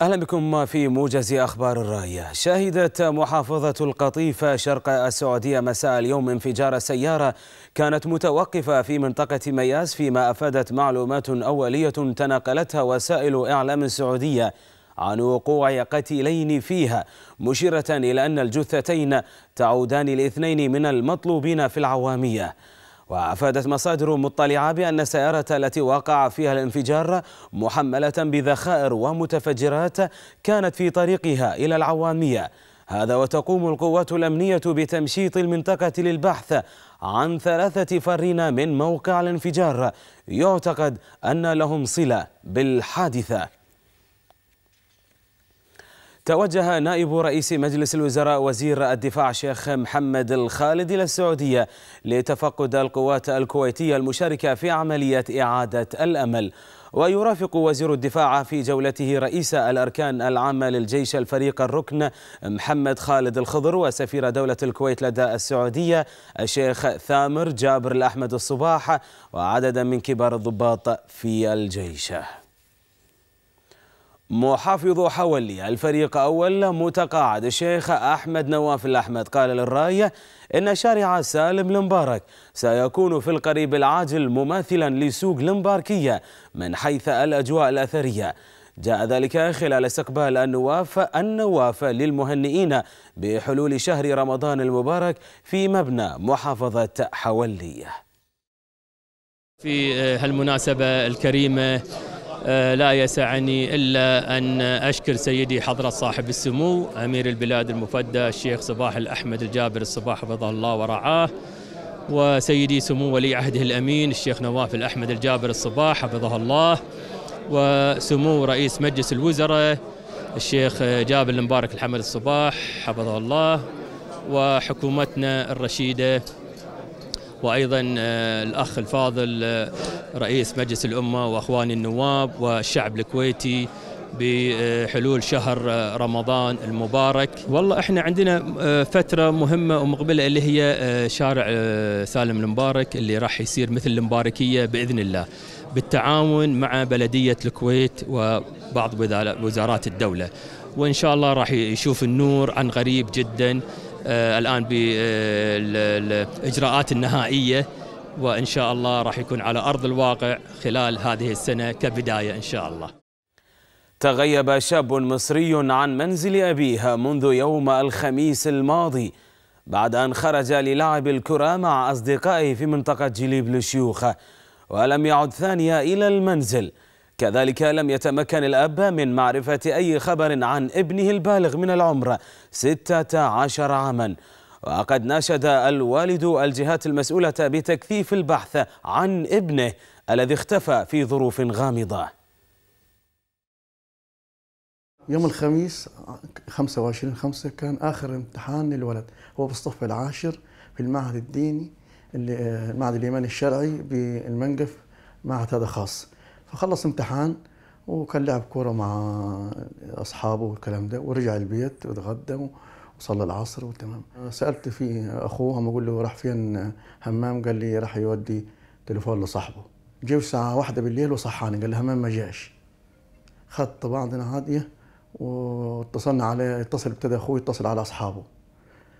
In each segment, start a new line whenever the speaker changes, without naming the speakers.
أهلا بكم في موجز أخبار الراية شهدت محافظة القطيفة شرق السعودية مساء اليوم انفجار سيارة كانت متوقفة في منطقة مياس فيما أفادت معلومات أولية تناقلتها وسائل إعلام السعودية عن وقوع قتيلين فيها مشيرة إلى أن الجثتين تعودان الاثنين من المطلوبين في العوامية وأفادت مصادر مطلعة بأن السيارة التي وقع فيها الانفجار محملة بذخائر ومتفجرات كانت في طريقها إلى العوامية هذا وتقوم القوات الأمنية بتمشيط المنطقة للبحث عن ثلاثة فرين من موقع الانفجار يعتقد أن لهم صلة بالحادثة توجه نائب رئيس مجلس الوزراء وزير الدفاع شيخ محمد الخالد إلى السعودية لتفقد القوات الكويتية المشاركة في عملية إعادة الأمل ويرافق وزير الدفاع في جولته رئيس الأركان العامة للجيش الفريق الركن محمد خالد الخضر وسفير دولة الكويت لدى السعودية الشيخ ثامر جابر الأحمد الصباح وعددا من كبار الضباط في الجيش محافظ حولي الفريق أول متقاعد الشيخ أحمد نواف الأحمد قال للراية إن شارع سالم المبارك سيكون في القريب العاجل مماثلا لسوق المباركية من حيث الأجواء الأثرية جاء ذلك خلال استقبال النواف النواف للمهنئين بحلول شهر رمضان المبارك في مبنى محافظة حولية
في هالمناسبة الكريمة آه، لا يسعني إلا أن أشكر سيدي حضرة صاحب السمو أمير البلاد المفدى الشيخ صباح الأحمد الجابر الصباح حفظه الله ورعاه وسيدي سمو ولي عهده الأمين الشيخ نواف الأحمد الجابر الصباح حفظه الله وسمو رئيس مجلس الوزراء الشيخ جابر المبارك الحمد الصباح حفظه الله وحكومتنا الرشيدة وايضا آه، الاخ الفاضل آه، رئيس مجلس الامه واخواني النواب والشعب الكويتي بحلول شهر آه، رمضان المبارك والله احنا عندنا فتره مهمه ومقبله اللي هي شارع سالم المبارك اللي راح يصير مثل المباركيه باذن الله بالتعاون مع بلديه الكويت وبعض وزارات الدوله وان شاء الله راح يشوف النور عن غريب جدا آه، الان بالاجراءات آه، النهائيه وان شاء الله راح يكون على ارض الواقع خلال هذه السنه كبدايه ان شاء الله.
تغيب شاب مصري عن منزل ابيه منذ يوم الخميس الماضي بعد ان خرج للعب الكره مع اصدقائه في منطقه جليب للشيوخ ولم يعد ثانيه الى المنزل. كذلك لم يتمكن الأب من معرفة أي خبر عن ابنه البالغ من العمر 16 عاماً وقد ناشد الوالد الجهات المسؤولة بتكثيف البحث عن ابنه الذي اختفى في ظروف غامضة
يوم الخميس 25 5 كان آخر امتحان للولد هو بالصف العاشر في المعهد الديني المعهد اليمني الشرعي بالمنقف معهد هذا خاص فخلص امتحان وكان لعب كورة مع أصحابه والكلام ده ورجع البيت وتغدى وصلى العصر وتمام سألت في أخوه هم أقول له راح فين همام قال لي راح يودي تليفون لصاحبه جه الساعة واحدة بالليل وصحاني قال لي همام ما جاش خدت بعضنا هادية واتصلنا عليه اتصل ابتدى أخوه يتصل على أصحابه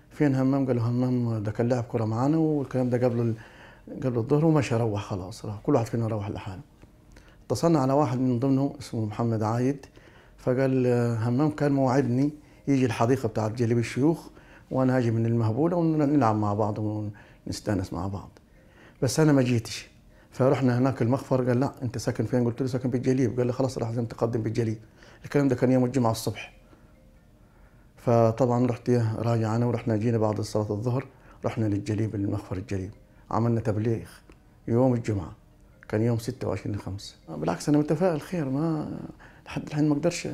فين همام قال له همام ده كان لعب كورة معانا والكلام ده قبل قبل الظهر ومشى روح خلاص راح كل واحد فينا روح لحاله اتصلنا على واحد من ضمنه اسمه محمد عايد فقال آه، همام كان موعدني يجي الحديقه بتاعت جليب الشيوخ وانا هاجي من المهبوله ونلعب مع بعض ونستانس مع بعض بس انا ما جيتش فرحنا هناك المخفر قال لا انت ساكن فين قلت له ساكن بالجليب قال لي خلاص راح لازم تقدم بالجليب الكلام ده كان يوم الجمعه الصبح فطبعا رحت راجع انا ورحنا جينا بعد صلاه الظهر رحنا للجليب المخفر الجليب عملنا تبليغ يوم الجمعه كان يوم 26 5 آه، بالعكس انا متفائل خير ما لحد الحين ما اقدرش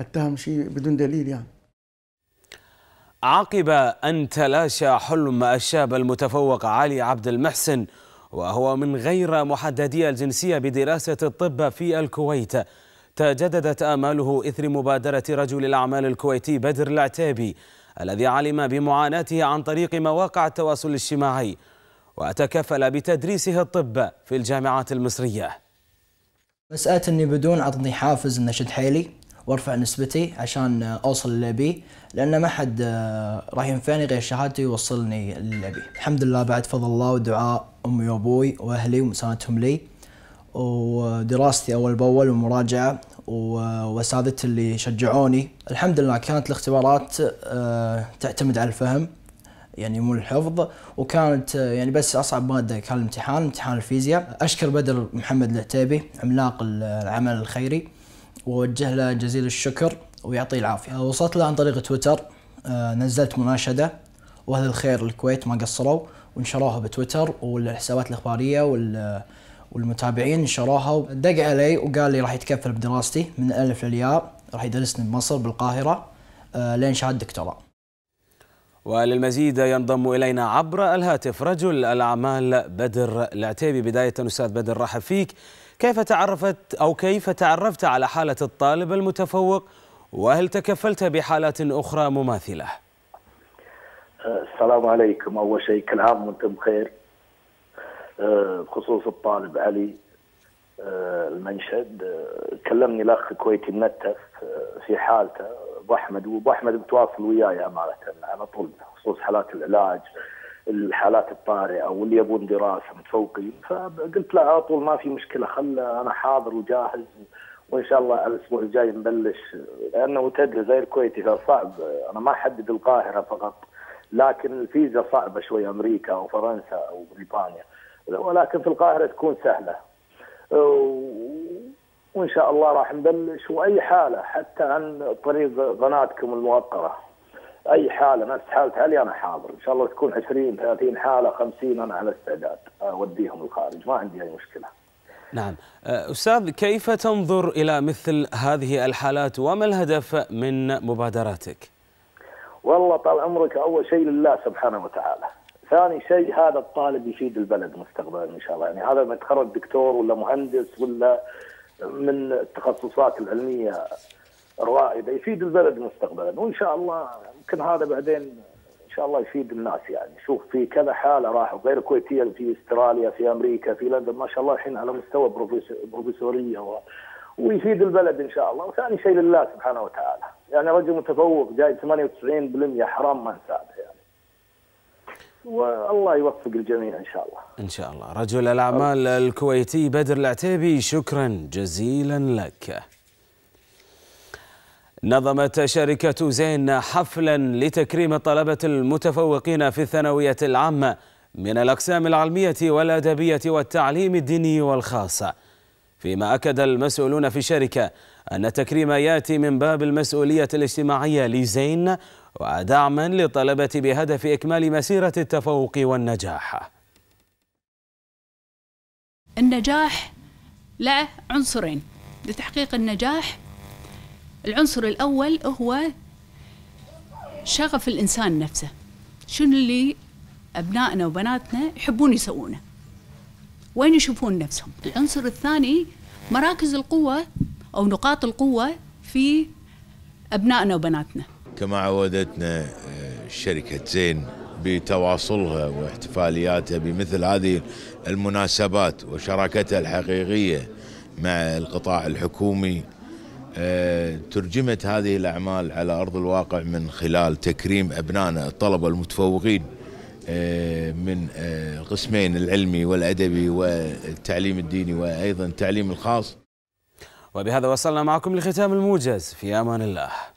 اتهم شيء بدون دليل يعني
عقب أن تلاشى حلم الشاب المتفوق علي عبد المحسن وهو من غير محددي الجنسية بدراسة الطب في الكويت تجددت آماله إثر مبادرة رجل الأعمال الكويتي بدر العتابي الذي علم بمعاناته عن طريق مواقع التواصل الاجتماعي وتكفل بتدريسه الطب في الجامعات المصرية
بس أتني بدون عطني حافز أشد حيلي وارفع نسبتي عشان اوصل اللي ابيه لان ما حد آه، راح ينفعني غير شهادتي يوصلني اللي ابيه الحمد لله بعد فضل الله ودعاء امي وابوي واهلي ومساندتهم لي ودراستي اول باول ومراجعه واساتذتي اللي شجعوني الحمد لله كانت الاختبارات آه، تعتمد على الفهم يعني مو الحفظ وكانت آه، يعني بس اصعب ماده كان الامتحان امتحان الفيزياء اشكر بدر محمد العتيبي عملاق العمل الخيري ووجه له جزيل الشكر ويعطيه العافيه آه، وصلت له عن طريق تويتر آه، نزلت مناشده واهل الخير الكويت ما قصروا ونشروها بتويتر والحسابات الاخباريه وال والمتابعين شروها ودق علي وقال لي راح يتكفل بدراستي من الالف للياء راح يدرسني بمصر بالقاهره لين شهاده دكتوراه
وللمزيد ينضم إلينا عبر الهاتف رجل الأعمال بدر العتيبي بداية أستاذ بدر رحب فيك كيف تعرفت أو كيف تعرفت على حالة الطالب المتفوق وهل تكفلت بحالات أخرى مماثلة
السلام عليكم أول شيء كل عام وأنتم بخير أه، بخصوص الطالب علي أه، المنشد أه، كلمني الأخ كويتي منتف في حالته ابو احمد وابو احمد متواصل وياي امانه على طول بخصوص حالات العلاج الحالات الطارئه واللي يبون دراسه متفوقين فقلت له على طول ما في مشكله خل انا حاضر وجاهز وان شاء الله على الاسبوع الجاي نبلش لانه تدري زي الكويتي فصعب انا ما احدد القاهره فقط لكن الفيزا صعبه شوي امريكا او فرنسا او بريطانيا ولكن في القاهره تكون سهله وان شاء الله راح نبلش واي حاله حتى عن طريق قناتكم الموقره اي حاله نفس حاله علي انا حاضر ان شاء الله تكون 20 30 حاله 50 انا على استعداد اوديهم الخارج ما عندي اي مشكله.
نعم أه، استاذ كيف تنظر الى مثل هذه الحالات وما الهدف من مبادراتك؟
والله طال عمرك اول شيء لله سبحانه وتعالى. ثاني شيء هذا الطالب يفيد البلد مستقبلا ان شاء الله يعني هذا ما يتخرج دكتور ولا مهندس ولا من التخصصات العلميه الرائده يفيد البلد مستقبلا وان شاء الله يمكن هذا بعدين ان شاء الله يفيد الناس يعني شوف في كذا حاله راحوا غير الكويتيه في استراليا في امريكا في لندن ما شاء الله الحين على مستوى بروفيسوريه و... ويفيد البلد ان شاء الله وثاني شيء لله سبحانه وتعالى يعني رجل متفوق جايب 98% حرام ما نساعده والله يوفق الجميع ان شاء الله.
ان شاء الله، رجل الاعمال الكويتي بدر العتيبي شكرا جزيلا لك. نظمت شركة زين حفلا لتكريم الطلبة المتفوقين في الثانوية العامة من الأقسام العلمية والأدبية والتعليم الديني والخاصة فيما أكد المسؤولون في الشركة أن التكريم ياتي من باب المسؤولية الاجتماعية لزين ودعما للطلبة بهدف إكمال مسيرة التفوق والنجاح
النجاح له عنصرين لتحقيق النجاح العنصر الأول هو شغف الإنسان نفسه شنو اللي أبنائنا وبناتنا يحبون يسوونه وين يشوفون نفسهم العنصر الثاني مراكز القوة أو نقاط القوة في أبنائنا وبناتنا
كما عودتنا آه، شركة زين بتواصلها واحتفالياتها بمثل هذه المناسبات وشراكتها الحقيقية مع القطاع الحكومي آه، ترجمت هذه الأعمال على أرض الواقع من خلال تكريم أبنائنا الطلبة المتفوقين آه، من قسمين العلمي والأدبي والتعليم الديني وأيضا التعليم الخاص وبهذا
وصلنا معكم لختام الموجز في أمان الله